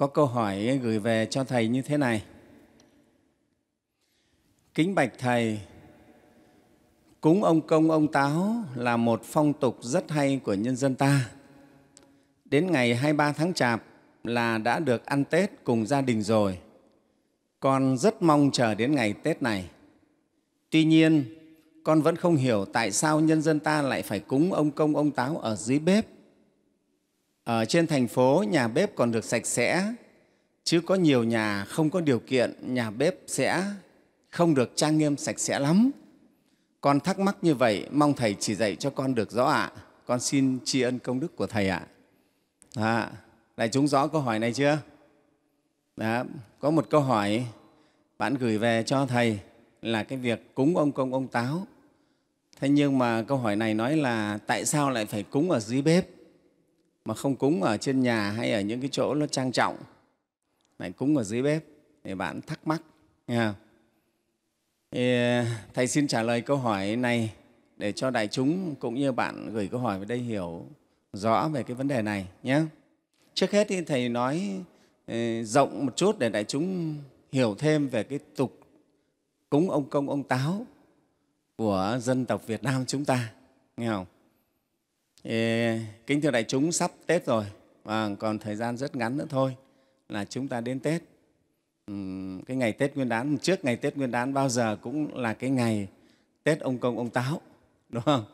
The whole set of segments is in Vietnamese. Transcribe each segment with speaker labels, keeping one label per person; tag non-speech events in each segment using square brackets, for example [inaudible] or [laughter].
Speaker 1: có câu hỏi gửi về cho Thầy như thế này. Kính bạch Thầy, cúng ông công ông táo là một phong tục rất hay của nhân dân ta. Đến ngày 23 tháng Chạp là đã được ăn Tết cùng gia đình rồi. Con rất mong chờ đến ngày Tết này. Tuy nhiên, con vẫn không hiểu tại sao nhân dân ta lại phải cúng ông công ông táo ở dưới bếp ở trên thành phố nhà bếp còn được sạch sẽ chứ có nhiều nhà không có điều kiện nhà bếp sẽ không được trang nghiêm sạch sẽ lắm con thắc mắc như vậy mong thầy chỉ dạy cho con được rõ ạ con xin tri ân công đức của thầy ạ à. đại chúng rõ câu hỏi này chưa đã dạ, có một câu hỏi bạn gửi về cho thầy là cái việc cúng ông công ông táo thế nhưng mà câu hỏi này nói là tại sao lại phải cúng ở dưới bếp mà không cúng ở trên nhà hay ở những cái chỗ nó trang trọng lại cúng ở dưới bếp thì bạn thắc mắc nghe à, thầy xin trả lời câu hỏi này để cho đại chúng cũng như bạn gửi câu hỏi về đây hiểu rõ về cái vấn đề này nhé. Trước hết thì thầy nói à, rộng một chút để đại chúng hiểu thêm về cái tục cúng ông công ông táo của dân tộc Việt Nam chúng ta nghe không? kính thưa đại chúng sắp Tết rồi và vâng, còn thời gian rất ngắn nữa thôi là chúng ta đến Tết. cái ngày Tết Nguyên đán trước ngày Tết Nguyên đán bao giờ cũng là cái ngày Tết ông công ông táo, đúng không?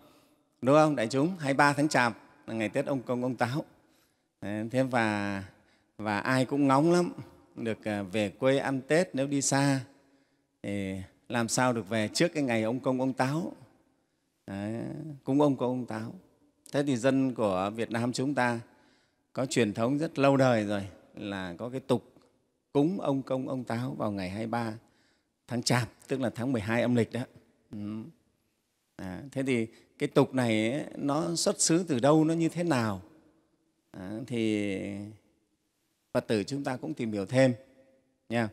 Speaker 1: Đúng không đại chúng? 23 tháng Chạp là ngày Tết ông công ông táo. Thế và và ai cũng ngóng lắm được à, về quê ăn Tết nếu đi xa thì làm sao được về trước cái ngày ông công ông táo. Đấy, cúng ông công ông táo Thế thì dân của Việt Nam chúng ta có truyền thống rất lâu đời rồi là có cái tục cúng ông công ông táo vào ngày 23 tháng Chạp, tức là tháng 12 âm lịch đó. Ừ. À, thế thì cái tục này ấy, nó xuất xứ từ đâu, nó như thế nào? À, thì Phật tử chúng ta cũng tìm hiểu thêm. Nha.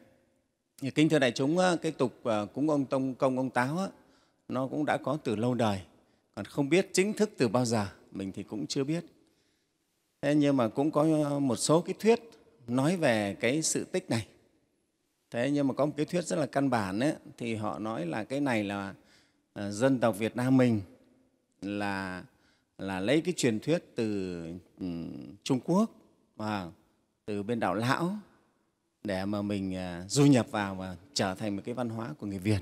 Speaker 1: Kính thưa đại chúng, cái tục à, cúng ông tông công ông táo ấy, nó cũng đã có từ lâu đời, còn không biết chính thức từ bao giờ mình thì cũng chưa biết thế nhưng mà cũng có một số cái thuyết nói về cái sự tích này thế nhưng mà có một cái thuyết rất là căn bản ấy, thì họ nói là cái này là à, dân tộc việt nam mình là là lấy cái truyền thuyết từ ừ, trung quốc và từ bên đảo lão để mà mình à, du nhập vào và trở thành một cái văn hóa của người việt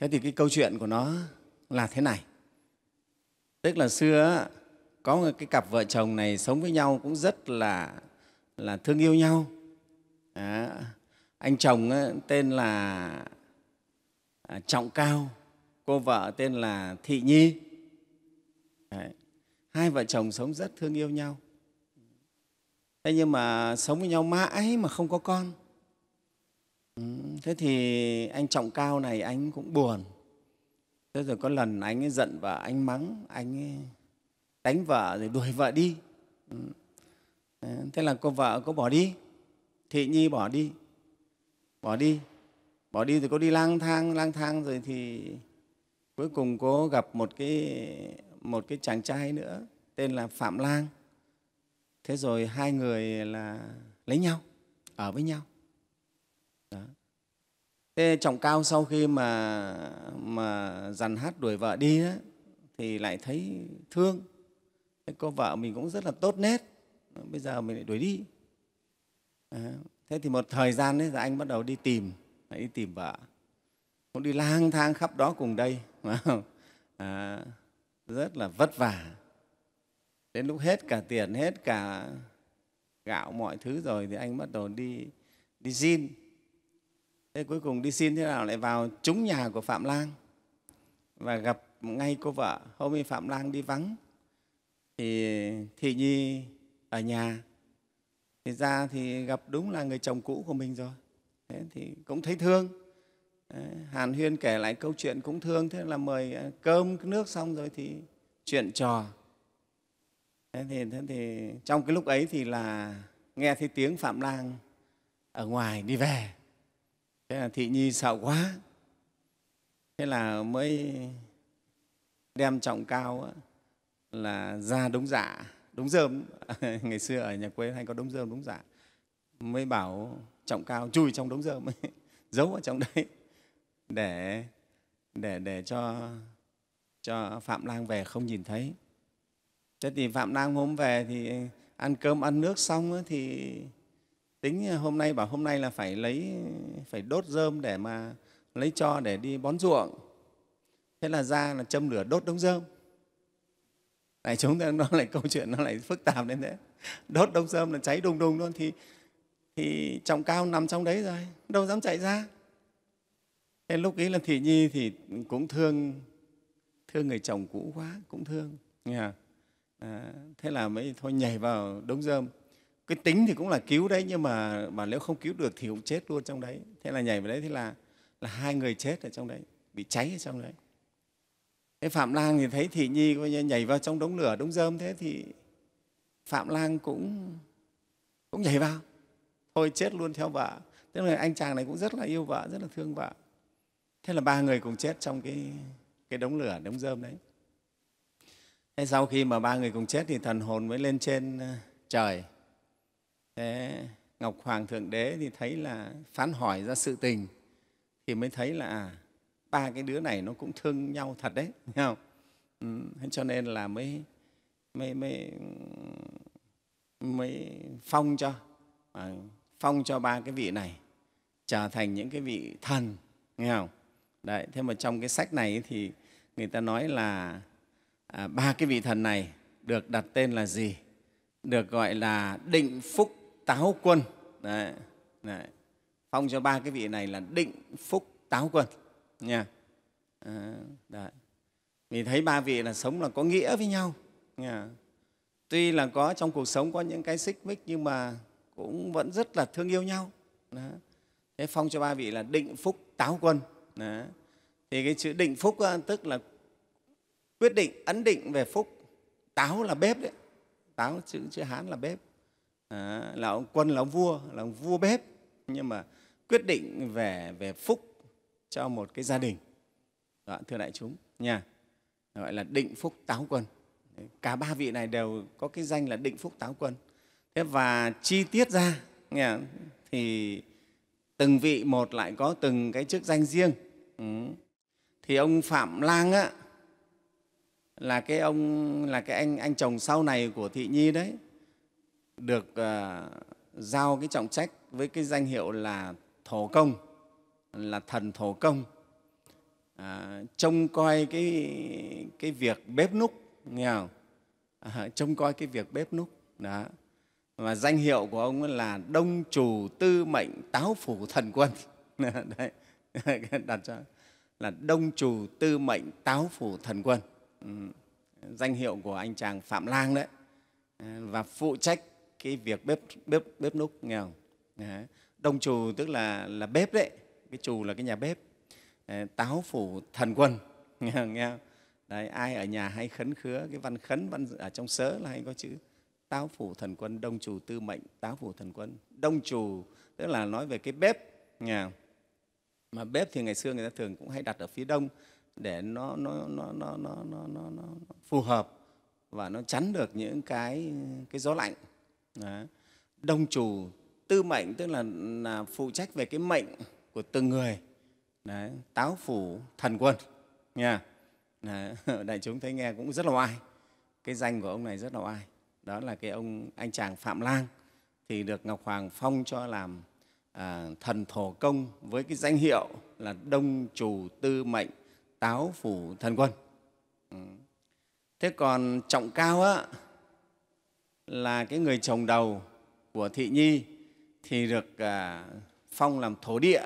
Speaker 1: thế thì cái câu chuyện của nó là thế này tức là xưa có một cái cặp vợ chồng này sống với nhau cũng rất là là thương yêu nhau à, anh chồng tên là à, trọng cao cô vợ tên là thị nhi Đấy. hai vợ chồng sống rất thương yêu nhau thế nhưng mà sống với nhau mãi mà không có con ừ, thế thì anh trọng cao này anh cũng buồn thế rồi có lần anh ấy giận và anh mắng anh ấy đánh vợ rồi đuổi vợ đi ừ. thế là cô vợ có bỏ đi thị nhi bỏ đi bỏ đi bỏ đi rồi cô đi lang thang lang thang rồi thì cuối cùng cô gặp một cái một cái chàng trai nữa tên là phạm lang thế rồi hai người là lấy nhau ở với nhau Đó. Thế chồng cao sau khi mà mà dằn hát đuổi vợ đi đó, thì lại thấy thương. Cô vợ mình cũng rất là tốt nét, bây giờ mình lại đuổi đi. À, thế thì một thời gian đấy là anh bắt đầu đi tìm, đi tìm vợ. Cũng đi lang thang khắp đó cùng đây, à, rất là vất vả. Đến lúc hết cả tiền, hết cả gạo mọi thứ rồi thì anh bắt đầu đi đi xin thế cuối cùng đi xin thế nào lại vào trúng nhà của phạm lang và gặp ngay cô vợ hôm ấy phạm lang đi vắng thì thị nhi ở nhà thì ra thì gặp đúng là người chồng cũ của mình rồi thế thì cũng thấy thương hàn huyên kể lại câu chuyện cũng thương thế là mời à, cơm nước xong rồi thì chuyện trò thế thì, thế thì trong cái lúc ấy thì là nghe thấy tiếng phạm lang ở ngoài đi về thế là thị nhi sợ quá thế là mới đem trọng cao là ra đống dạ đống dơm [laughs] ngày xưa ở nhà quê hay có đống dơm đống dạ mới bảo trọng cao chui trong đống dơm [laughs] giấu ở trong đấy để để để cho cho phạm lang về không nhìn thấy thế thì phạm lang hôm về thì ăn cơm ăn nước xong thì tính hôm nay bảo hôm nay là phải lấy phải đốt rơm để mà lấy cho để đi bón ruộng thế là ra là châm lửa đốt đống rơm tại chúng ta nó lại câu chuyện nó lại phức tạp đến thế đốt đống rơm là cháy đùng đùng luôn thì thì trọng cao nằm trong đấy rồi đâu dám chạy ra thế lúc ấy là thị nhi thì cũng thương thương người chồng cũ quá cũng thương nghe à, thế là mới thôi nhảy vào đống rơm cái tính thì cũng là cứu đấy nhưng mà mà nếu không cứu được thì cũng chết luôn trong đấy thế là nhảy vào đấy thế là là hai người chết ở trong đấy bị cháy ở trong đấy thế phạm lang thì thấy thị nhi coi như nhảy vào trong đống lửa đống rơm thế thì phạm lang cũng cũng nhảy vào thôi chết luôn theo vợ tức là anh chàng này cũng rất là yêu vợ rất là thương vợ thế là ba người cùng chết trong cái cái đống lửa đống rơm đấy thế sau khi mà ba người cùng chết thì thần hồn mới lên trên ờ, trời thế ngọc hoàng thượng đế thì thấy là phán hỏi ra sự tình thì mới thấy là à, ba cái đứa này nó cũng thương nhau thật đấy nhau. [laughs] không ừ, cho nên là mới mới mới mới phong cho à, phong cho ba cái vị này trở thành những cái vị thần nghe không đấy thế mà trong cái sách này thì người ta nói là à, ba cái vị thần này được đặt tên là gì được gọi là định phúc táo quân đấy, đấy. phong cho ba cái vị này là định phúc táo quân nha à, đấy. vì thấy ba vị là sống là có nghĩa với nhau nha. tuy là có trong cuộc sống có những cái xích mích nhưng mà cũng vẫn rất là thương yêu nhau đấy. thế phong cho ba vị là định phúc táo quân đấy. thì cái chữ định phúc đó, tức là quyết định ấn định về phúc táo là bếp đấy táo chữ chữ hán là bếp à, là ông quân là ông vua là ông vua bếp nhưng mà quyết định về về phúc cho một cái gia đình đó, dạ, thưa đại chúng nha gọi là định phúc táo quân cả ba vị này đều có cái danh là định phúc táo quân thế và chi tiết ra nghe, thì từng vị một lại có từng cái chức danh riêng ừ. thì ông phạm lang á là cái ông là cái anh anh chồng sau này của thị nhi đấy được uh, giao cái trọng trách với cái danh hiệu là thổ công là thần thổ công à, trông coi cái, cái việc bếp núc nghe không? À, trông coi cái việc bếp núc đó và danh hiệu của ông là đông chủ tư mệnh táo phủ thần quân [laughs] đấy [laughs] đặt cho là đông chủ tư mệnh táo phủ thần quân ừ. danh hiệu của anh chàng phạm lang đấy và phụ trách cái việc bếp bếp bếp núc nghèo đông trù tức là là bếp đấy cái trù là cái nhà bếp ờ, táo phủ thần quân [laughs] nghe không, nghe không? Đấy, ai ở nhà hay khấn khứa cái văn khấn văn ở trong sớ là hay có chữ táo phủ thần quân đông trù tư mệnh táo phủ thần quân đông trù tức là nói về cái bếp nghe không? mà bếp thì ngày xưa người ta thường cũng hay đặt ở phía đông để nó nó nó nó nó nó, nó, nó phù hợp và nó chắn được những cái cái gió lạnh Đấy. Đồng chủ tư mệnh tức là, là phụ trách về cái mệnh của từng người. Đấy. Táo phủ thần quân. Nha. Đấy. [laughs] Đại chúng thấy nghe cũng rất là oai. Cái danh của ông này rất là oai. Đó là cái ông anh chàng Phạm Lang thì được Ngọc Hoàng phong cho làm à, thần thổ công với cái danh hiệu là Đông Chủ Tư Mệnh Táo Phủ Thần Quân. Ừ. Thế còn trọng cao á, là cái người chồng đầu của thị nhi thì được à, phong làm thổ địa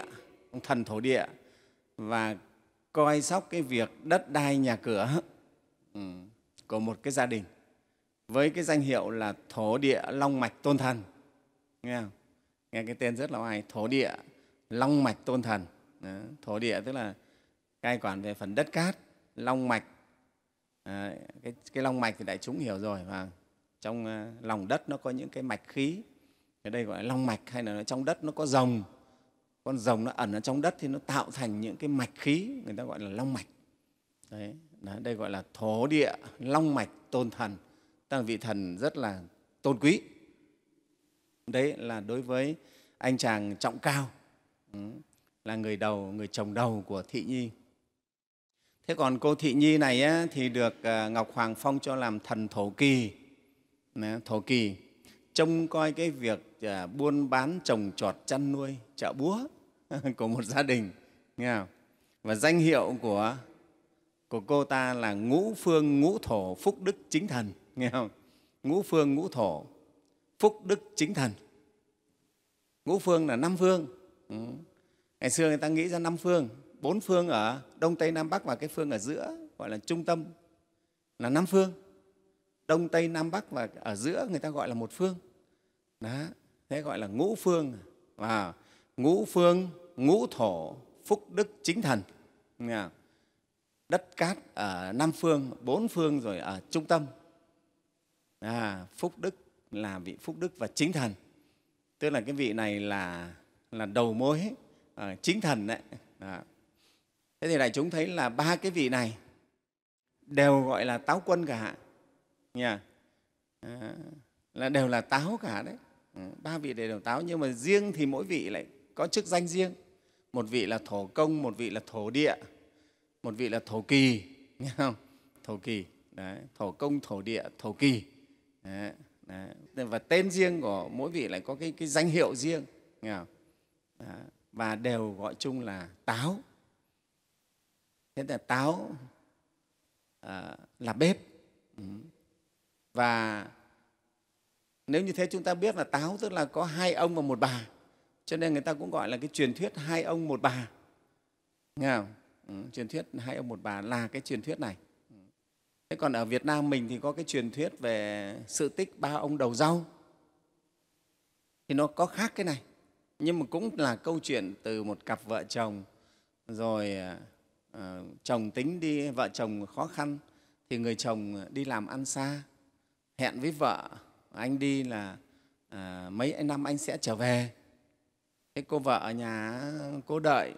Speaker 1: thần thổ địa và coi sóc cái việc đất đai nhà cửa ừ, của một cái gia đình với cái danh hiệu là thổ địa long mạch tôn thần nghe không nghe cái tên rất là oai thổ địa long mạch tôn thần Đó. thổ địa tức là cai quản về phần đất cát long mạch à, cái, cái long mạch thì đại chúng hiểu rồi và vâng trong ờ, lòng đất nó có những cái mạch khí ở đây gọi là long mạch hay là trong đất nó có rồng con rồng nó ẩn ở trong đất thì nó tạo thành những cái mạch khí người ta gọi là long mạch đấy, đấy đây gọi là thổ địa long mạch tôn thần tức là vị thần rất là tôn quý đấy là đối với anh chàng trọng cao ừ, là người đầu người chồng đầu của thị nhi thế còn cô thị nhi này á, thì được ờ, ngọc hoàng phong cho làm thần thổ kỳ Thổ Kỳ trông coi cái việc à, buôn bán trồng trọt chăn nuôi chợ búa [laughs] của một gia đình nghe không? và danh hiệu của của cô ta là ngũ phương ngũ thổ phúc đức chính thần nghe không ngũ phương ngũ thổ phúc đức chính thần ngũ phương là năm phương ừ. ngày xưa người ta nghĩ ra năm phương bốn phương ở đông tây nam bắc và cái phương ở giữa gọi là trung tâm là năm phương Đông Tây Nam Bắc và ở giữa người ta gọi là một phương. Đó, thế gọi là ngũ phương. Và ngũ phương, ngũ thổ, phúc đức chính thần. Đất cát ở Nam Phương, bốn phương rồi ở trung tâm. À, phúc đức là vị phúc đức và chính thần. Tức là cái vị này là là đầu mối à, chính thần đấy. À. Thế thì đại chúng thấy là ba cái vị này đều gọi là táo quân cả nha ờ, là đều là táo cả đấy ừ, ba vị đều, là táo nhưng mà riêng thì mỗi vị lại có chức danh riêng một vị là thổ công một vị là thổ địa một vị là thổ kỳ nghe không thổ kỳ đấy, thổ công thổ địa thổ kỳ đấy, đấy. và tên riêng của mỗi vị lại có cái, cái danh hiệu riêng nghe không? và đều gọi chung là táo thế là táo à, là bếp ừ và nếu như thế chúng ta biết là táo tức là có hai ông và một bà cho nên người ta cũng gọi là cái truyền thuyết hai ông một bà nghe không ừ, truyền thuyết hai ông một bà là cái truyền thuyết này thế còn ở việt nam mình thì có cái truyền thuyết về sự tích ba ông đầu rau thì nó có khác cái này nhưng mà cũng là câu chuyện từ một cặp vợ chồng rồi uh, chồng tính đi vợ chồng khó khăn thì người chồng đi làm ăn xa hẹn với vợ anh đi là à, mấy năm anh sẽ trở về thế cô vợ ở nhà cô đợi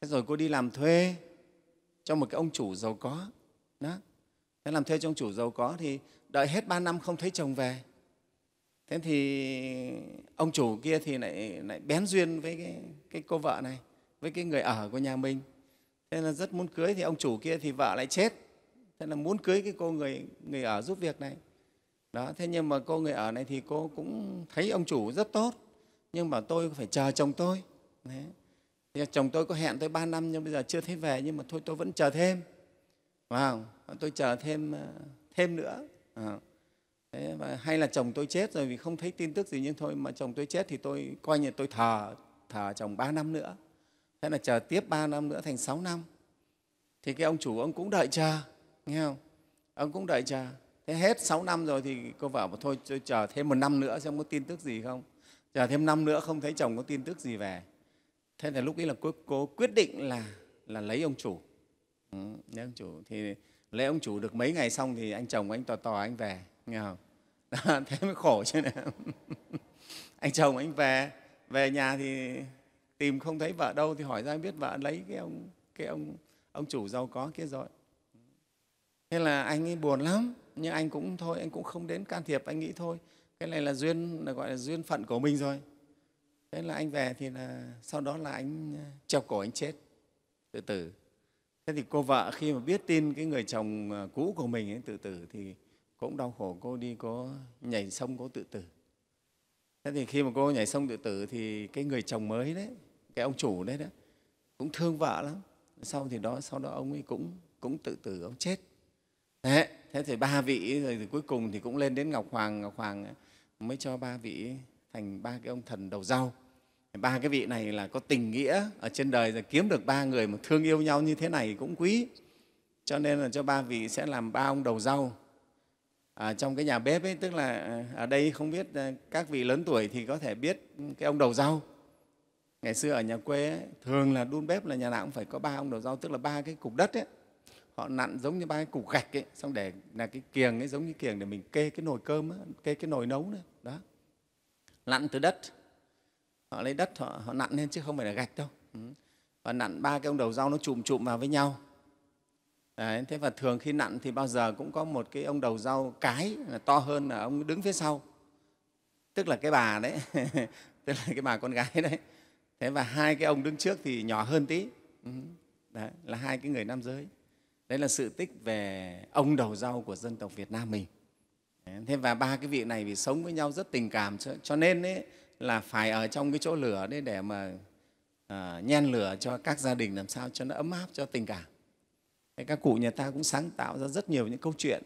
Speaker 1: thế rồi cô đi làm thuê cho một cái ông chủ giàu có đó thế làm thuê cho ông chủ giàu có thì đợi hết ba năm không thấy chồng về thế thì ông chủ kia thì lại lại bén duyên với cái, cái cô vợ này với cái người ở của nhà mình thế là rất muốn cưới thì ông chủ kia thì vợ lại chết thế là muốn cưới cái cô người người ở giúp việc này đó thế nhưng mà cô người ở này thì cô cũng thấy ông chủ rất tốt nhưng mà tôi phải chờ chồng tôi Đấy. Thì chồng tôi có hẹn tôi ba năm nhưng bây giờ chưa thấy về nhưng mà thôi tôi vẫn chờ thêm wow. tôi chờ thêm ờ, thêm nữa à. Thế và hay là chồng tôi chết rồi vì không thấy tin tức gì nhưng thôi mà chồng tôi chết thì tôi coi như tôi thờ thờ chồng ba năm nữa thế là chờ tiếp ba năm nữa thành sáu năm thì cái ông chủ ông cũng đợi chờ nghe không ông cũng đợi chờ thế hết 6 năm rồi thì cô bảo thôi tôi chờ thêm một năm nữa xem có tin tức gì không chờ thêm năm nữa không thấy chồng có tin tức gì về thế là lúc ấy là cô, cô quyết định là là lấy ông chủ ừ, lấy ông chủ thì lấy ông chủ được mấy ngày xong thì anh chồng anh tò tò anh về nghe không [laughs] Đó, thế mới khổ chứ nè [laughs] anh chồng anh về về nhà thì tìm không thấy vợ đâu thì hỏi ra anh biết vợ lấy cái ông cái ông ông chủ giàu có kia rồi thế là anh ấy buồn lắm nhưng anh cũng thôi anh cũng không đến can thiệp anh nghĩ thôi cái này là duyên là gọi là duyên phận của mình rồi thế là anh về thì là sau đó là anh ờ, treo cổ anh chết tự tử thế thì cô vợ khi mà biết tin cái người chồng ờ, cũ của mình ấy, tự tử thì cũng đau khổ cô đi có nhảy sông cô tự tử thế thì khi mà cô nhảy sông tự tử thì cái người chồng mới đấy cái ông chủ đấy đó cũng thương vợ lắm sau thì đó sau đó ông ấy cũng cũng tự tử ông chết Đấy, thế thì ba vị rồi thì cuối cùng thì cũng lên đến Ngọc Hoàng, Ngọc Hoàng mới cho ba vị thành ba cái ông thần đầu rau. Ba cái vị này là có tình nghĩa ở trên đời rồi kiếm được ba người mà thương yêu nhau như thế này cũng quý. Cho nên là cho ba vị sẽ làm ba ông đầu rau ở à, trong cái nhà bếp ấy, tức là à, ở đây không biết à, các vị lớn tuổi thì có thể biết cái ông đầu rau. Ngày xưa ở nhà quê ấy, thường là đun bếp là nhà nào cũng phải có ba ông đầu rau, tức là ba cái cục đất ấy, họ nặn giống như ba cái củ gạch ấy xong để là cái kiềng ấy giống như kiềng để mình kê cái nồi cơm ấy, kê cái nồi nấu đấy đó nặn từ đất họ lấy đất họ, họ nặn lên chứ không phải là gạch đâu ừ. và nặn ba cái ông đầu rau nó chụm chụm vào với nhau Đấy, thế và thường khi nặn thì bao giờ cũng có một cái ông đầu rau cái là to hơn là ông đứng phía sau tức là cái bà đấy [laughs] tức là cái bà con gái đấy thế và hai cái ông đứng trước thì nhỏ hơn tí ừ. đấy, là hai cái người nam giới đấy là sự tích về ông đầu rau của dân tộc việt nam mình thế và ba cái vị này vì sống với nhau rất tình cảm cho nên ấy, là phải ở trong cái chỗ lửa đấy để mà à, nhen lửa cho các gia đình làm sao cho nó ấm áp cho tình cảm thế các cụ nhà ta cũng sáng tạo ra rất nhiều những câu chuyện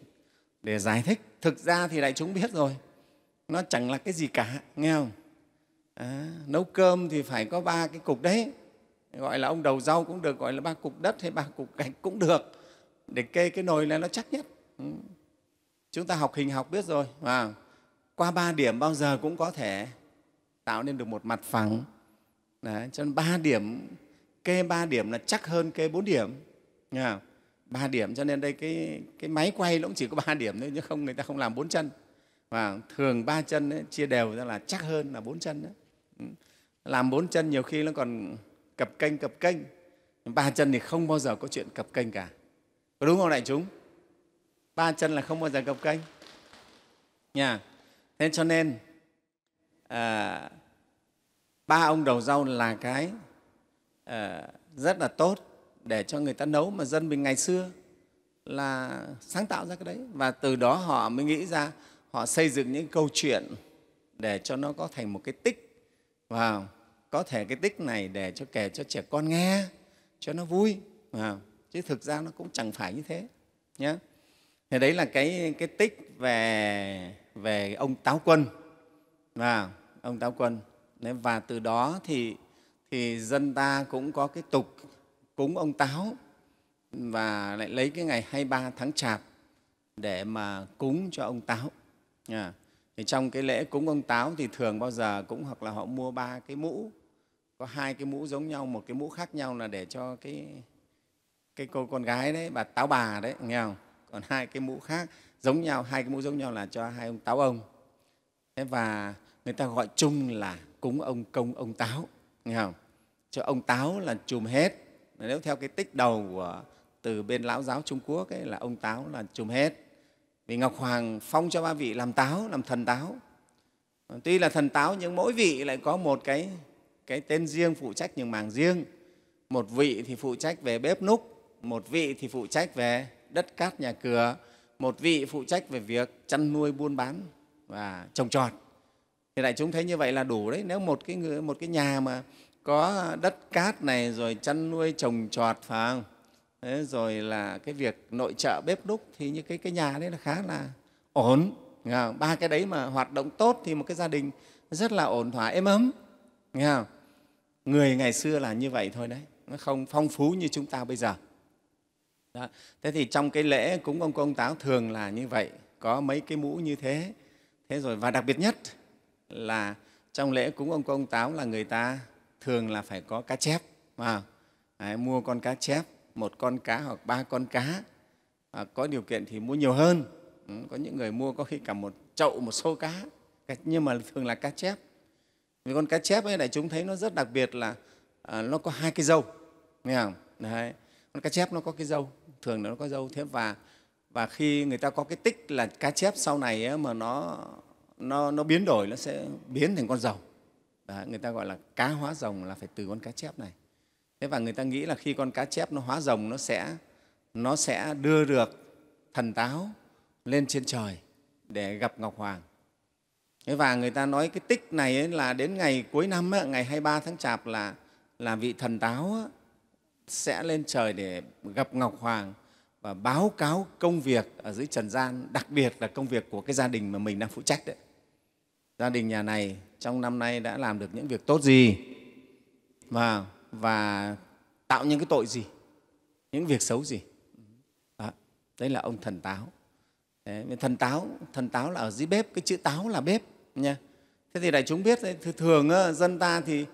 Speaker 1: để giải thích thực ra thì đại chúng biết rồi nó chẳng là cái gì cả nghe không à, nấu cơm thì phải có ba cái cục đấy gọi là ông đầu rau cũng được gọi là ba cục đất hay ba cục gạch cũng được để kê cái nồi này nó chắc nhất ừ. chúng ta học hình học biết rồi và qua ba điểm bao giờ cũng có thể tạo nên được một mặt phẳng Đấy, cho nên ba điểm kê ba điểm là chắc hơn kê bốn điểm ba điểm cho nên đây cái cái máy quay nó cũng chỉ có ba điểm thôi chứ không người ta không làm bốn chân và thường ba chân ấy, chia đều ra là chắc hơn là bốn chân đấy ừ. làm bốn chân nhiều khi nó còn cập kênh cập kênh ba chân thì không bao giờ có chuyện cập kênh cả có đúng không đại chúng? Ba chân là không bao giờ gập kênh. Nha. Thế cho nên à, ba ông đầu rau là cái à, rất là tốt để cho người ta nấu mà dân mình ngày xưa là sáng tạo ra cái đấy và từ đó họ mới nghĩ ra họ xây dựng những câu chuyện để cho nó có thành một cái tích và wow. có thể cái tích này để cho kể cho trẻ con nghe cho nó vui wow chứ thực ra nó cũng chẳng phải như thế nhé thì đấy là cái cái tích về về ông táo quân và ông táo quân và từ đó thì thì dân ta cũng có cái tục cúng ông táo và lại lấy cái ngày 23 tháng chạp để mà cúng cho ông táo à, thì trong cái lễ cúng ông táo thì thường bao giờ cũng hoặc là họ mua ba cái mũ có hai cái mũ giống nhau một cái mũ khác nhau là để cho cái cái cô con gái đấy bà táo bà đấy nghe không còn hai cái mũ khác giống nhau hai cái mũ giống nhau là cho hai ông táo ông thế và người ta gọi chung là cúng ông công ông táo nghe không cho ông táo là chùm hết nếu theo cái tích đầu của từ bên lão giáo trung quốc ấy, là ông táo là chùm hết vì ngọc hoàng phong cho ba vị làm táo làm thần táo tuy là thần táo nhưng mỗi vị lại có một cái cái tên riêng phụ trách những mảng riêng một vị thì phụ trách về bếp núc một vị thì phụ trách về đất cát nhà cửa, một vị phụ trách về việc chăn nuôi buôn bán và trồng trọt. Thì đại chúng thấy như vậy là đủ đấy. Nếu một cái người, một cái nhà mà có đất cát này rồi chăn nuôi trồng trọt phải không? Thế rồi là cái việc nội trợ bếp đúc thì như cái cái nhà đấy là khá là ổn. Không? Ba cái đấy mà hoạt động tốt thì một cái gia đình rất là ổn thỏa êm ấm. Nghe không? Người ngày xưa là như vậy thôi đấy, nó không phong phú như chúng ta bây giờ. Đó. Thế thì trong cái lễ cúng ông công táo thường là như vậy, có mấy cái mũ như thế. Thế rồi và đặc biệt nhất là trong lễ cúng ông công táo là người ta thường là phải có cá chép, mà Đấy, mua con cá chép, một con cá hoặc ba con cá. À, có điều kiện thì mua nhiều hơn. Ừ, có những người mua có khi cả một chậu, một xô cá, nhưng mà thường là cá chép. Vì con cá chép ấy, đại chúng thấy nó rất đặc biệt là à, nó có hai cái dâu, nghe không? Đấy con cá chép nó có cái dâu thường nó có dâu thế và và khi người ta có cái tích là cá chép sau này ấy, mà nó nó nó biến đổi nó sẽ biến thành con rồng Đấy, người ta gọi là cá hóa rồng là phải từ con cá chép này thế và người ta nghĩ là khi con cá chép nó hóa rồng nó sẽ nó sẽ đưa được thần táo lên trên trời để gặp ngọc hoàng thế và người ta nói cái tích này ấy là đến ngày cuối năm ấy, ngày 23 tháng chạp là là vị thần táo ấy, sẽ lên trời để gặp Ngọc Hoàng và báo cáo công việc ở dưới trần gian, đặc biệt là công việc của cái gia đình mà mình đang phụ trách đấy. Gia đình nhà này trong năm nay đã làm được những việc tốt gì và, và tạo những cái tội gì, những việc xấu gì. Đó, đấy là ông thần táo. Đấy, thần táo thần táo là ở dưới bếp, cái chữ táo là bếp. Nha. Thế thì đại chúng biết đấy, thường dân ta thì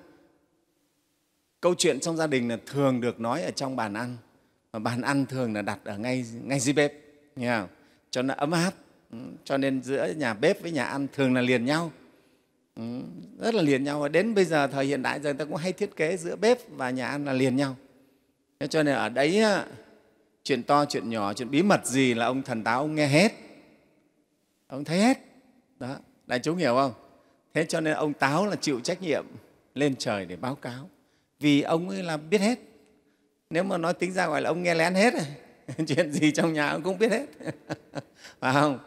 Speaker 1: câu chuyện trong gia đình là thường được nói ở trong bàn ăn và bàn ăn thường là đặt ở ngay ngay dưới bếp nghe không? cho nó ấm áp ừ, cho nên giữa nhà bếp với nhà ăn thường là liền nhau ừ, rất là liền nhau và đến bây giờ thời hiện đại giờ người ta cũng hay thiết kế giữa bếp và nhà ăn là liền nhau thế cho nên ở đấy chuyện to chuyện nhỏ chuyện bí mật gì là ông thần táo ông nghe hết ông thấy hết đó đại chúng hiểu không thế cho nên ông táo là chịu trách nhiệm lên trời để báo cáo vì ông ấy là biết hết nếu mà nói tính ra gọi là ông nghe lén hết rồi à, [laughs] chuyện gì trong nhà ông cũng biết hết [laughs] phải không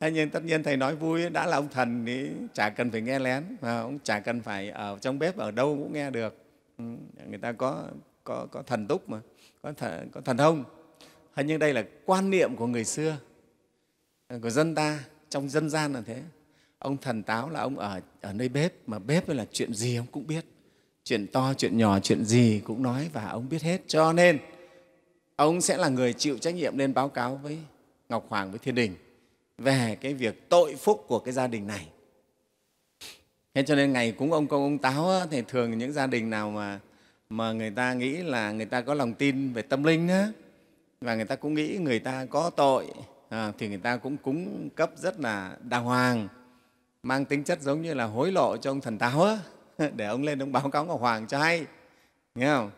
Speaker 1: thế nhưng tất nhiên thầy nói vui đã là ông thần thì chả cần phải nghe lén và ông chả cần phải ở trong bếp ở đâu cũng nghe được ừ, người ta có có có thần túc mà có thần, có thần thông thế nhưng đây là quan niệm của người xưa của dân ta trong dân gian là thế ông thần táo là ông ở ở nơi bếp mà bếp là chuyện gì ông cũng biết chuyện to chuyện nhỏ chuyện gì cũng nói và ông biết hết cho nên ông sẽ là người chịu trách nhiệm nên báo cáo với ngọc hoàng với thiên đình về cái việc tội phúc của cái gia đình này thế cho nên ngày cúng ông công ông táo thì thường những gia đình nào mà mà người ta nghĩ là người ta có lòng tin về tâm linh á, và người ta cũng nghĩ người ta có tội à, thì người ta cũng cúng cấp rất là đàng hoàng mang tính chất giống như là hối lộ cho ông thần táo á [laughs] để ông lên ông báo cáo ngọc hoàng cho hay nghe không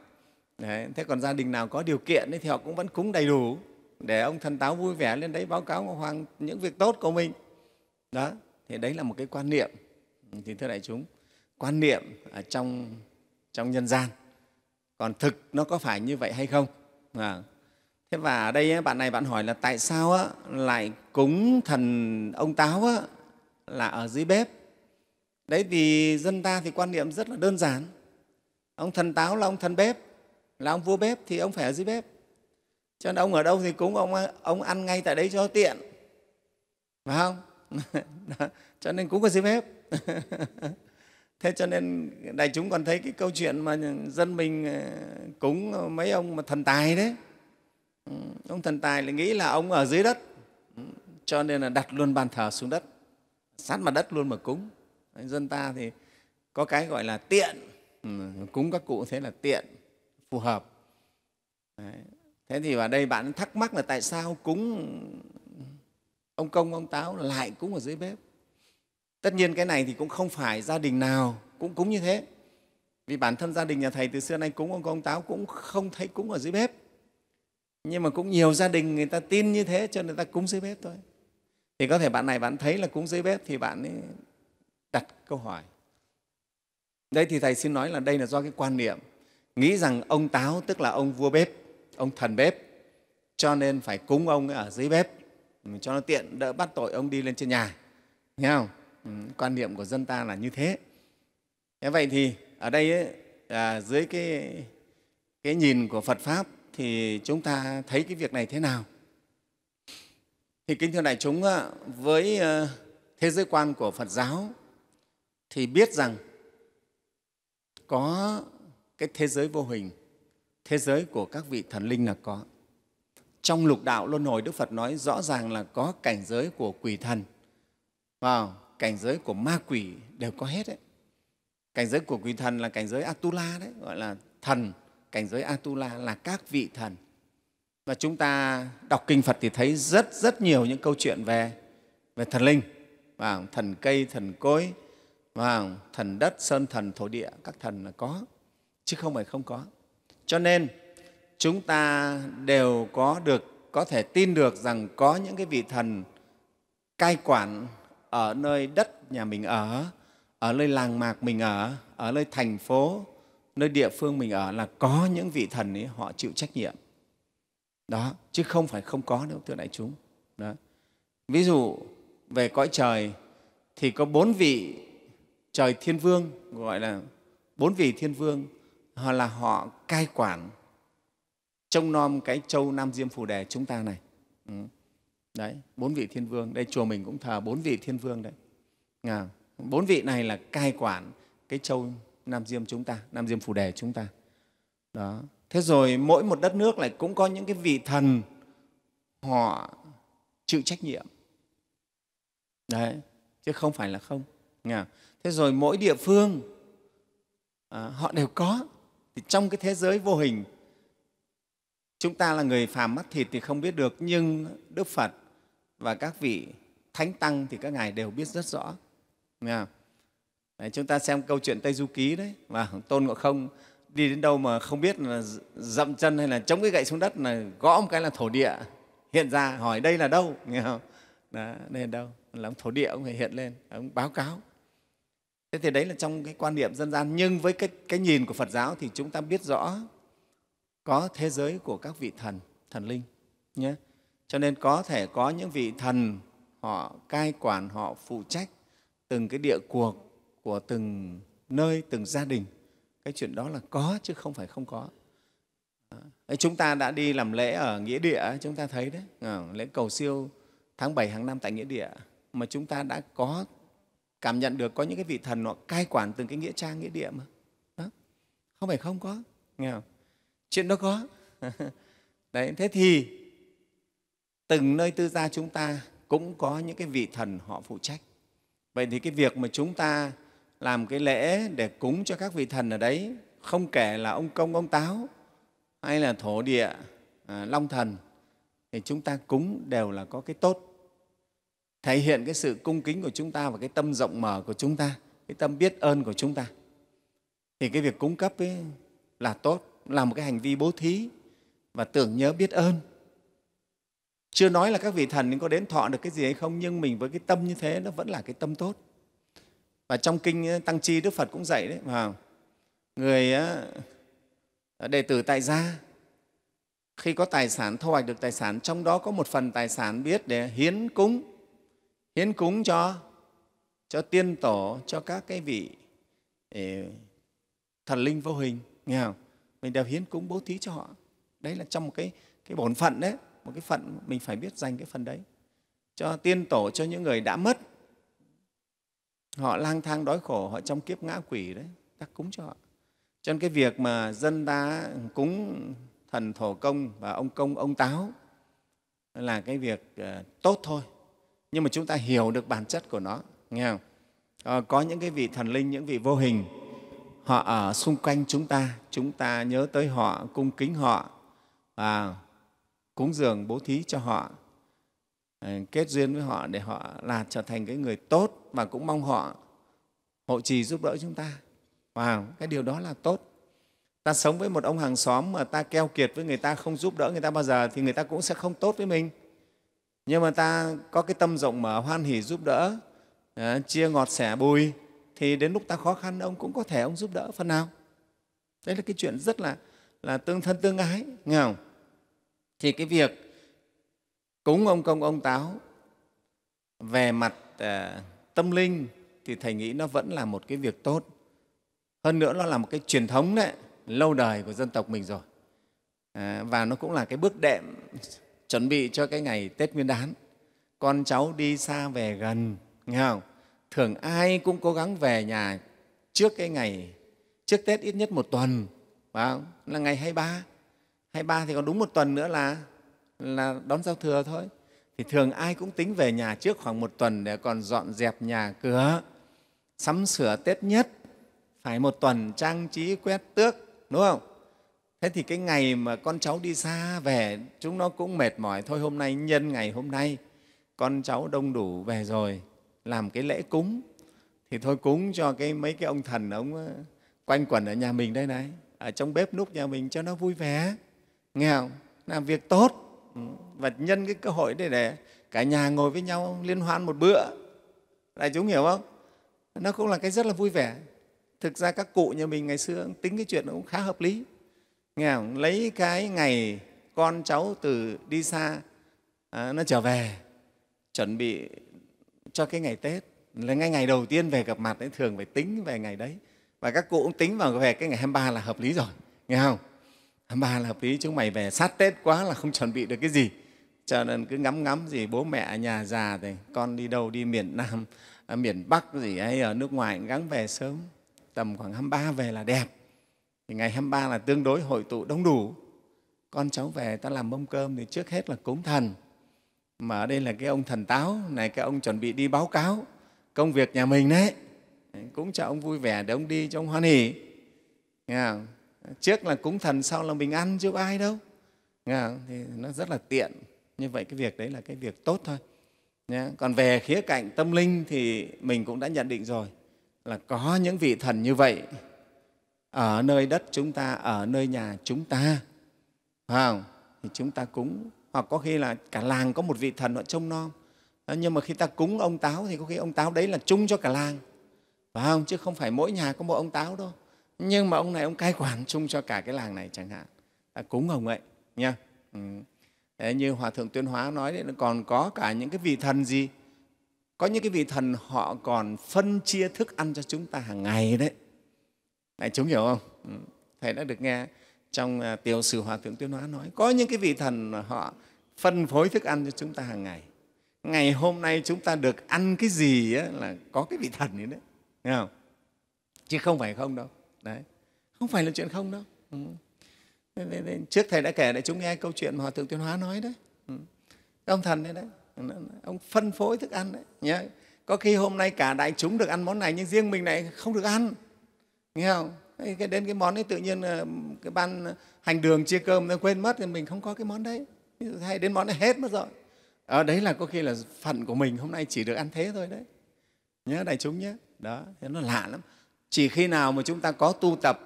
Speaker 1: đấy, thế còn gia đình nào có điều kiện ấy, thì họ cũng vẫn cúng đầy đủ để ông thần táo vui vẻ lên đấy báo cáo ngọc hoàng những việc tốt của mình đó thì đấy là một cái quan niệm thì thưa đại chúng quan niệm ở trong trong nhân gian còn thực nó có phải như vậy hay không à. thế và ở đây bạn này bạn hỏi là tại sao á, lại cúng thần ông táo á, là ở dưới bếp đấy vì dân ta thì quan niệm rất là đơn giản ông thần táo là ông thần bếp là ông vua bếp thì ông phải ở dưới bếp cho nên ông ở đâu thì cúng ông ông ăn ngay tại đấy cho tiện phải không [laughs] Đó. cho nên cúng ở dưới bếp [laughs] thế cho nên đại chúng còn thấy cái câu chuyện mà dân mình ờ, cúng mấy ông mà thần tài đấy ừ, ông thần tài lại nghĩ là ông ở dưới đất ừ, cho nên là đặt luôn bàn thờ xuống đất sát mặt đất luôn mà cúng dân ta thì có cái gọi là tiện ừ, cúng các cụ thế là tiện phù hợp Đấy. thế thì ở đây bạn thắc mắc là tại sao cúng ông công ông táo lại cúng ở dưới bếp tất nhiên cái này thì cũng không phải gia đình nào cũng cúng như thế vì bản thân gia đình nhà thầy từ xưa nay cúng ông công ông táo cũng không thấy cúng ở dưới bếp nhưng mà cũng nhiều gia đình người ta tin như thế cho người ta cúng dưới bếp thôi thì có thể bạn này bạn thấy là cúng dưới bếp thì bạn ấy đặt câu hỏi. Đây thì Thầy xin nói là đây là do cái quan niệm nghĩ rằng ông Táo tức là ông vua bếp, ông thần bếp, cho nên phải cúng ông ở dưới bếp ừ, cho nó tiện đỡ bắt tội ông đi lên trên nhà. Nghe không? Ừ, quan niệm của dân ta là như thế. Thế vậy thì ở đây ấy, à, dưới cái, cái nhìn của Phật Pháp thì chúng ta thấy cái việc này thế nào? Thì kính thưa đại chúng với ờ, thế giới quan của Phật giáo thì biết rằng có cái thế giới vô hình, thế giới của các vị thần linh là có. Trong lục đạo luân hồi, Đức Phật nói rõ ràng là có cảnh giới của quỷ thần, vào cảnh giới của ma quỷ đều có hết đấy. Cảnh giới của quỷ thần là cảnh giới Atula đấy, gọi là thần, cảnh giới Atula là các vị thần. Và chúng ta đọc kinh Phật thì thấy rất rất nhiều những câu chuyện về về thần linh, và thần cây, thần cối, và thần đất sơn thần thổ địa các thần là có chứ không phải không có cho nên chúng ta đều có được có thể tin được rằng có những cái vị thần cai quản ở nơi đất nhà mình ở ở nơi làng mạc mình ở ở nơi thành phố nơi địa phương mình ở là có những vị thần ấy họ chịu trách nhiệm đó chứ không phải không có đâu thưa đại chúng đó. ví dụ về cõi trời thì có bốn vị trời thiên vương gọi là bốn vị thiên vương họ là họ cai quản trông nom cái châu nam diêm phù đề chúng ta này ừ. đấy bốn vị thiên vương đây chùa mình cũng thờ bốn vị thiên vương đấy à, bốn vị này là cai quản cái châu nam diêm chúng ta nam diêm phù đề chúng ta đó thế rồi mỗi một đất nước lại cũng có những cái vị thần họ chịu trách nhiệm đấy chứ không phải là không à, thế rồi mỗi địa phương à, họ đều có thì trong cái thế giới vô hình chúng ta là người phàm mắt thịt thì không biết được nhưng đức phật và các vị thánh tăng thì các ngài đều biết rất rõ Nghe Đấy, chúng ta xem câu chuyện tây du ký đấy mà tôn ngộ không đi đến đâu mà không biết là dậm chân hay là chống cái gậy xuống đất là gõ một cái là thổ địa hiện ra hỏi đây là đâu nghe không đó đây là đâu là thổ địa ông phải hiện lên ông báo cáo thế thì đấy là trong cái quan niệm dân gian nhưng với cái, cái nhìn của phật giáo thì chúng ta biết rõ có thế giới của các vị thần thần linh nhé cho nên có thể có những vị thần họ cai quản họ phụ trách từng cái địa cuộc của từng nơi từng gia đình cái chuyện đó là có chứ không phải không có chúng ta đã đi làm lễ ở nghĩa địa chúng ta thấy đấy ờ, lễ cầu siêu tháng 7 hàng năm tại nghĩa địa mà chúng ta đã có cảm nhận được có những cái vị thần họ cai quản từng cái nghĩa trang nghĩa địa mà đó. không phải không có nghe không? chuyện đó có [laughs] đấy thế thì từng nơi tư gia chúng ta cũng có những cái vị thần họ phụ trách vậy thì cái việc mà chúng ta làm cái lễ để cúng cho các vị thần ở đấy không kể là ông công ông táo hay là thổ địa à, long thần thì chúng ta cúng đều là có cái tốt thể hiện cái sự cung kính của chúng ta và cái tâm rộng mở của chúng ta cái tâm biết ơn của chúng ta thì cái việc cúng cấp ấy là tốt là một cái hành vi bố thí và tưởng nhớ biết ơn chưa nói là các vị thần có đến thọ được cái gì hay không nhưng mình với cái tâm như thế nó vẫn là cái tâm tốt và trong kinh ờ, tăng chi đức phật cũng dạy đấy mà người ờ, ờ, đệ tử tại gia khi có tài sản thu hoạch được tài sản trong đó có một phần tài sản biết để hiến cúng hiến cúng cho cho tiên tổ cho các cái vị ờ, thần linh vô hình nghe không mình đều hiến cúng bố thí cho họ đấy là trong một cái cái bổn phận đấy một cái phận mình phải biết dành cái phần đấy cho tiên tổ cho những người đã mất họ lang thang đói khổ họ trong kiếp ngã quỷ đấy ta cúng cho họ cho nên cái việc mà dân ta cúng thần thổ công và ông công ông táo là cái việc ờ, tốt thôi nhưng mà chúng ta hiểu được bản chất của nó nghe không à, có những cái vị thần linh những vị vô hình họ ở xung quanh chúng ta chúng ta nhớ tới họ cung kính họ và cúng dường bố thí cho họ ờ, kết duyên với họ để họ là trở thành cái người tốt và cũng mong họ hộ trì giúp đỡ chúng ta wow cái điều đó là tốt ta sống với một ông hàng xóm mà ta keo kiệt với người ta không giúp đỡ người ta bao giờ thì người ta cũng sẽ không tốt với mình nhưng mà ta có cái tâm rộng mở hoan hỷ giúp đỡ à, chia ngọt sẻ bùi thì đến lúc ta khó khăn ông cũng có thể ông giúp đỡ phần nào đấy là cái chuyện rất là là tương thân tương ái nghe không thì cái việc cúng ông công ông táo về mặt à, tâm linh thì thầy nghĩ nó vẫn là một cái việc tốt hơn nữa nó là một cái truyền thống đấy lâu đời của dân tộc mình rồi à, và nó cũng là cái bước đệm chuẩn bị cho cái ngày Tết Nguyên đán. Con cháu đi xa về gần, nghe không? Thường ai cũng cố gắng về nhà trước cái ngày, trước Tết ít nhất một tuần, phải không? là ngày 23. 23 thì còn đúng một tuần nữa là, là đón giao thừa thôi. Thì thường ai cũng tính về nhà trước khoảng một tuần để còn dọn dẹp nhà cửa, sắm sửa Tết nhất, phải một tuần trang trí quét tước, đúng không? thế thì cái ngày mà con cháu đi xa về chúng nó cũng mệt mỏi thôi hôm nay nhân ngày hôm nay con cháu đông đủ về rồi làm cái lễ cúng thì thôi cúng cho cái mấy cái ông thần ông ờ, quanh quẩn ở nhà mình đây này ở trong bếp núc nhà mình cho nó vui vẻ nghe không làm việc tốt ừ, và nhân cái cơ hội để để cả nhà ngồi với nhau liên hoan một bữa đại chúng hiểu không nó cũng là cái rất là vui vẻ thực ra các cụ nhà mình ngày xưa tính cái chuyện nó cũng khá hợp lý nghe không? lấy cái ngày con cháu từ đi xa à, nó trở về chuẩn bị cho cái ngày tết là ngay ngày đầu tiên về gặp mặt ấy, thường phải tính về ngày đấy và các cụ cũng tính vào về cái ngày 23 là hợp lý rồi nghe không 23 là hợp lý chứ mày về sát tết quá là không chuẩn bị được cái gì cho nên cứ ngắm ngắm gì bố mẹ nhà già thì con đi đâu đi miền nam à, miền bắc gì hay ở nước ngoài gắng về sớm tầm khoảng 23 về là đẹp thì ngày 23 là tương đối hội tụ đông đủ con cháu về ta làm mâm cơm thì trước hết là cúng thần mà ở đây là cái ông thần táo này cái ông chuẩn bị đi báo cáo công việc nhà mình đấy cũng cho ông vui vẻ để ông đi cho ông hoan hỉ Nghe không? trước là cúng thần sau là mình ăn chứ ai đâu Nghe không? thì nó rất là tiện như vậy cái việc đấy là cái việc tốt thôi Nhá. còn về khía cạnh tâm linh thì mình cũng đã nhận định rồi là có những vị thần như vậy ở nơi đất chúng ta ở nơi nhà chúng ta phải không? thì chúng ta cúng hoặc có khi là cả làng có một vị thần họ trông nom nhưng mà khi ta cúng ông táo thì có khi ông táo đấy là chung cho cả làng phải không chứ không phải mỗi nhà có một ông táo đâu nhưng mà ông này ông cai quản chung cho cả cái làng này chẳng hạn ta cúng ông ấy nha ừ. như hòa thượng tuyên hóa nói đấy còn có cả những cái vị thần gì có những cái vị thần họ còn phân chia thức ăn cho chúng ta hàng ngày đấy đại chúng hiểu không ừ. thầy đã được nghe trong à, tiểu sử hòa thượng tuyên hóa nói có những cái vị thần họ phân phối thức ăn cho chúng ta hàng ngày ngày hôm nay chúng ta được ăn cái gì ấy, là có cái vị thần ấy đấy nghe không chứ không phải không đâu đấy không phải là chuyện không đâu ừ. đấy, đấy. trước thầy đã kể đại chúng nghe câu chuyện mà hòa thượng tuyên hóa nói đấy ừ. ông thần đấy đấy ông phân phối thức ăn đấy nhé có khi hôm nay cả đại chúng được ăn món này nhưng riêng mình này không được ăn nghe không cái đến cái món ấy tự nhiên ờ, cái ban hành đường chia cơm nó quên mất thì mình không có cái món đấy hay đến món ấy hết mất rồi ở ờ, đấy là có khi là phận của mình hôm nay chỉ được ăn thế thôi đấy nhớ đại chúng nhé đó thế nó lạ lắm chỉ khi nào mà chúng ta có tu tập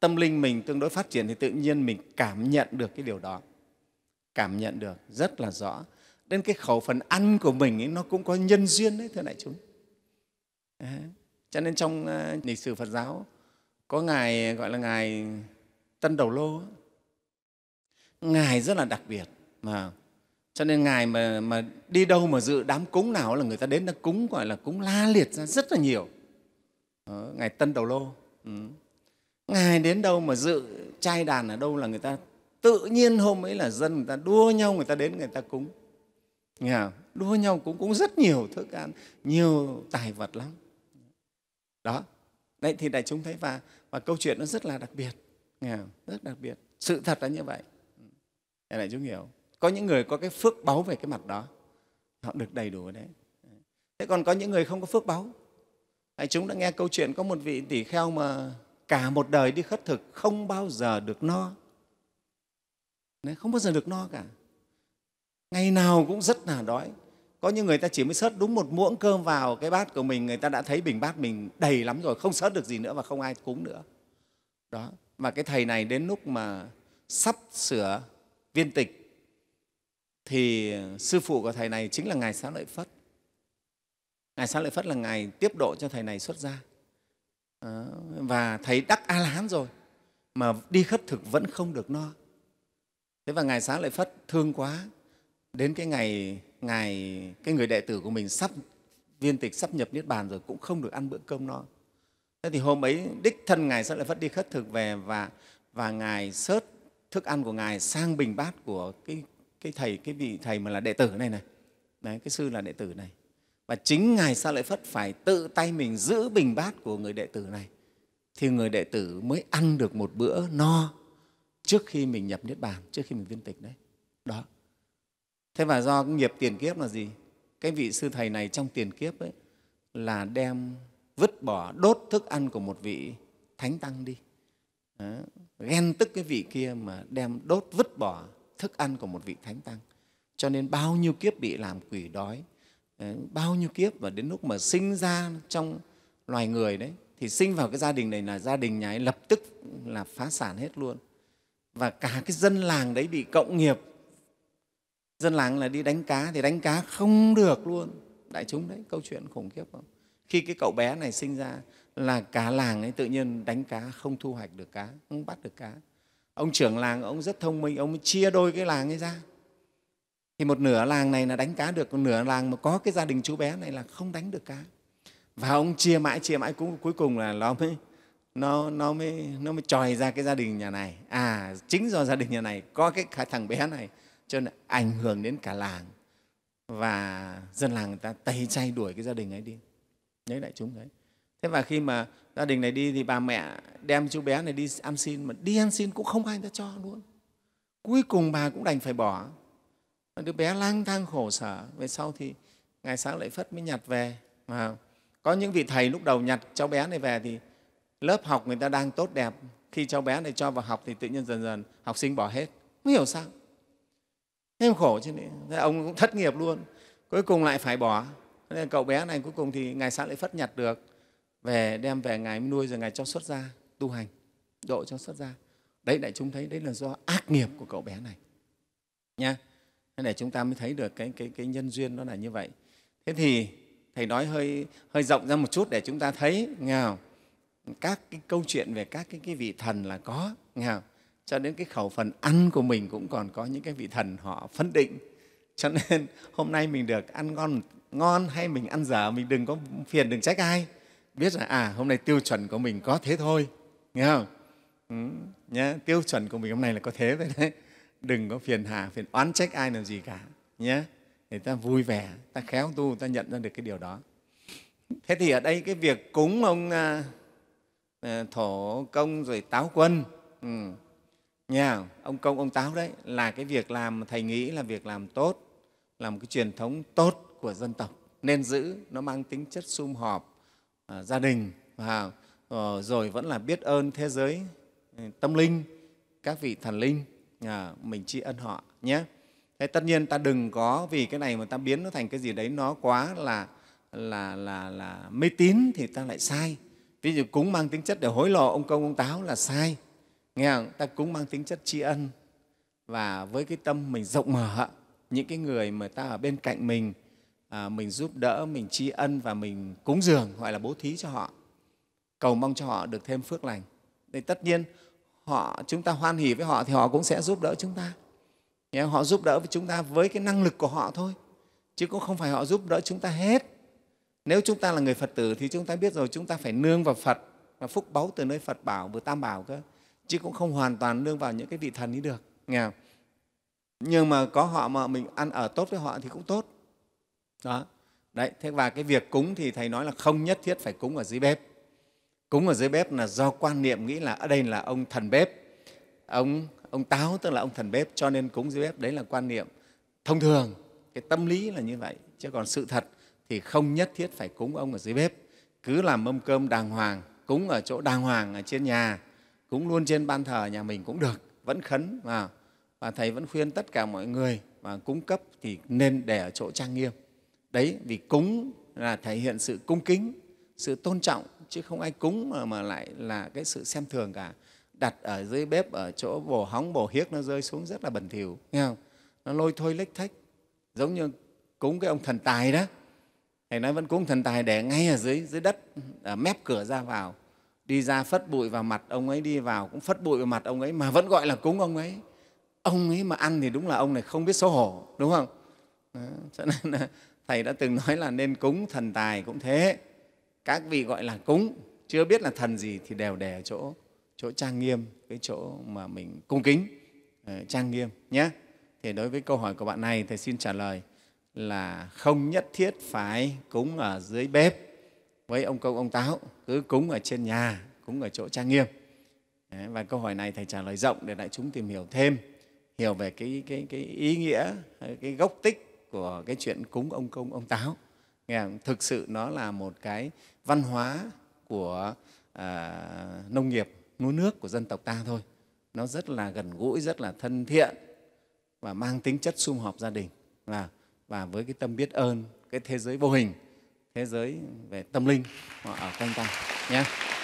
Speaker 1: tâm linh mình tương đối phát triển thì tự nhiên mình cảm nhận được cái điều đó cảm nhận được rất là rõ đến cái khẩu phần ăn của mình ấy, nó cũng có nhân duyên đấy thưa đại chúng đấy cho nên trong ờ, lịch sử phật giáo có ngài gọi là ngài tân đầu lô ngài rất là đặc biệt mà cho nên ngài mà, mà đi đâu mà dự đám cúng nào là người ta đến đã cúng gọi là cúng la liệt ra rất là nhiều Đó, ngài tân đầu lô ừ. ngài đến đâu mà dự trai đàn ở đâu là người ta tự nhiên hôm ấy là dân người ta đua nhau người ta đến người ta cúng Nghe không? đua nhau cũng cúng rất nhiều thức ăn nhiều tài vật lắm đó đấy thì đại chúng thấy và và câu chuyện nó rất là đặc biệt rất đặc biệt sự thật là như vậy đại chúng hiểu có những người có cái phước báu về cái mặt đó họ được đầy đủ đấy thế còn có những người không có phước báu đại chúng đã nghe câu chuyện có một vị tỷ kheo mà cả một đời đi khất thực không bao giờ được no không bao giờ được no cả ngày nào cũng rất là đói có những người ta chỉ mới sớt đúng một muỗng cơm vào cái bát của mình người ta đã thấy bình bát mình đầy lắm rồi không sớt được gì nữa và không ai cúng nữa đó mà cái thầy này đến lúc mà sắp sửa viên tịch thì sư phụ của thầy này chính là ngài xá lợi phất ngài xá lợi phất là ngài tiếp độ cho thầy này xuất gia và thầy đắc a la hán rồi mà đi khất thực vẫn không được no thế và ngài xá lợi phất thương quá đến cái ngày ngài cái người đệ tử của mình sắp viên tịch sắp nhập niết bàn rồi cũng không được ăn bữa cơm no thế thì hôm ấy đích thân ngài sẽ lại vất đi khất thực về và và ngài sớt thức ăn của ngài sang bình bát của cái cái thầy cái vị thầy mà là đệ tử này này đấy cái sư là đệ tử này và chính ngài sa lợi phất phải tự tay mình giữ bình bát của người đệ tử này thì người đệ tử mới ăn được một bữa no trước khi mình nhập niết bàn trước khi mình viên tịch đấy đó thế và do nghiệp tiền kiếp là gì cái vị sư thầy này trong tiền kiếp ấy là đem vứt bỏ đốt thức ăn của một vị thánh tăng đi Đó. ghen tức cái vị kia mà đem đốt vứt bỏ thức ăn của một vị thánh tăng cho nên bao nhiêu kiếp bị làm quỷ đói ờ, bao nhiêu kiếp và đến lúc mà sinh ra trong loài người đấy thì sinh vào cái gia đình này là gia đình nhà ấy lập tức là phá sản hết luôn và cả cái dân làng đấy bị cộng nghiệp dân làng là đi đánh cá thì đánh cá không được luôn đại chúng đấy câu chuyện khủng khiếp không khi cái cậu bé này sinh ra là cả làng ấy tự nhiên đánh cá không thu hoạch được cá không bắt được cá ông trưởng làng ông rất thông minh ông chia đôi cái làng ấy ra thì một nửa làng này là đánh cá được còn nửa làng mà có cái gia đình chú bé này là không đánh được cá và ông chia mãi chia mãi cũng cuối cùng là nó mới nó nó mới nó mới tròi ra cái gia đình nhà này à chính do gia đình nhà này có cái thằng bé này cho nên ảnh hưởng đến cả làng và dân làng người ta tẩy chay đuổi cái gia đình ấy đi nhớ đại chúng đấy thế và khi mà gia đình này đi thì bà mẹ đem chú bé này đi ăn xin mà đi ăn xin cũng không ai ta cho luôn cuối cùng bà cũng đành phải bỏ đứa bé lang thang khổ sở về sau thì ngày sáng lại phất mới nhặt về mà có những vị thầy lúc đầu nhặt cháu bé này về thì lớp học người ta đang tốt đẹp khi cháu bé này cho vào học thì tự nhiên dần dần học sinh bỏ hết không hiểu sao em khổ chứ thế ông cũng thất nghiệp luôn cuối cùng lại phải bỏ nên cậu bé này cuối cùng thì ngài xã lại phất nhặt được về đem về ngài nuôi rồi ngài cho xuất gia tu hành độ cho xuất gia đấy đại chúng thấy đấy là do ác nghiệp của cậu bé này nha nên để chúng ta mới thấy được cái cái cái nhân duyên nó là như vậy thế thì thầy nói hơi hơi rộng ra một chút để chúng ta thấy nghèo các cái câu chuyện về các cái, cái vị thần là có nghèo cho đến cái khẩu phần ăn của mình cũng còn có những cái vị thần họ phân định cho nên [laughs] hôm nay mình được ăn ngon ngon hay mình ăn dở mình đừng có phiền đừng trách ai biết là à hôm nay tiêu chuẩn của mình có thế thôi nghe không ừ, nhá, tiêu chuẩn của mình hôm nay là có thế vậy đấy đừng có phiền hà phiền oán trách ai làm gì cả nhé để ta vui vẻ ta khéo tu ta nhận ra được cái điều đó thế thì ở đây cái việc cúng ông à, à thổ công rồi táo quân ừ, Nha, ông công ông táo đấy là cái việc làm thầy nghĩ là việc làm tốt, là một cái truyền thống tốt của dân tộc nên giữ nó mang tính chất sum họp à, gia đình và ờ, rồi vẫn là biết ơn thế giới ừ, tâm linh các vị thần linh à, mình tri ân họ nhé thế tất nhiên ta đừng có vì cái này mà ta biến nó thành cái gì đấy nó quá là là là là mê tín thì ta lại sai ví dụ cúng mang tính chất để hối lộ ông công ông táo là sai nghe không? ta cúng mang tính chất tri ân và với cái tâm mình rộng mở những cái người mà ta ở bên cạnh mình à, mình giúp đỡ mình tri ân và mình cúng dường gọi là bố thí cho họ cầu mong cho họ được thêm phước lành nên tất nhiên họ chúng ta hoan hỉ với họ thì họ cũng sẽ giúp đỡ chúng ta nghe họ giúp đỡ với chúng ta với cái năng lực của họ thôi chứ cũng không phải họ giúp đỡ chúng ta hết nếu chúng ta là người phật tử thì chúng ta biết rồi chúng ta phải nương vào phật và phúc báu từ nơi phật bảo vừa tam bảo cơ chứ cũng không hoàn toàn nương vào những cái vị thần ấy được nghe không? nhưng mà có họ mà mình ăn ở tốt với họ thì cũng tốt đó đấy thế và cái việc cúng thì thầy nói là không nhất thiết phải cúng ở dưới bếp cúng ở dưới bếp là do quan niệm nghĩ là ở đây là ông thần bếp ông ông táo tức là ông thần bếp cho nên cúng dưới bếp đấy là quan niệm thông thường cái tâm lý là như vậy chứ còn sự thật thì không nhất thiết phải cúng ông ở dưới bếp cứ làm mâm cơm đàng hoàng cúng ở chỗ đàng hoàng ở trên nhà cúng luôn trên ban thờ nhà mình cũng được vẫn khấn và và thầy vẫn khuyên tất cả mọi người và cúng cấp thì nên để ở chỗ trang nghiêm đấy vì cúng là thể hiện sự cung kính sự tôn trọng chứ không ai cúng mà, mà lại là cái sự xem thường cả đặt ở dưới bếp ở chỗ bổ hóng bổ hiếc nó rơi xuống rất là bẩn thỉu nghe không nó lôi thôi lếch thách giống như cúng cái ông thần tài đó thầy nói vẫn cúng thần tài để ngay ở dưới dưới đất ở mép cửa ra vào đi ra phất bụi vào mặt ông ấy đi vào cũng phất bụi vào mặt ông ấy mà vẫn gọi là cúng ông ấy ông ấy mà ăn thì đúng là ông này không biết xấu hổ đúng không Đó, cho nên thầy đã từng nói là nên cúng thần tài cũng thế các vị gọi là cúng chưa biết là thần gì thì đều để chỗ chỗ trang nghiêm cái chỗ mà mình cung kính ờ, trang nghiêm nhé thì đối với câu hỏi của bạn này thầy xin trả lời là không nhất thiết phải cúng ở dưới bếp với ông công ông táo cứ cúng ở trên nhà cúng ở chỗ trang nghiêm và câu hỏi này thầy trả lời rộng để đại chúng tìm hiểu thêm hiểu về cái, cái, cái ý nghĩa cái gốc tích của cái chuyện cúng ông công ông táo thực sự nó là một cái văn hóa của à, nông nghiệp lúa nước của dân tộc ta thôi nó rất là gần gũi rất là thân thiện và mang tính chất sum họp gia đình và, và với cái tâm biết ơn cái thế giới vô hình thế giới về tâm linh ở quanh ta nhé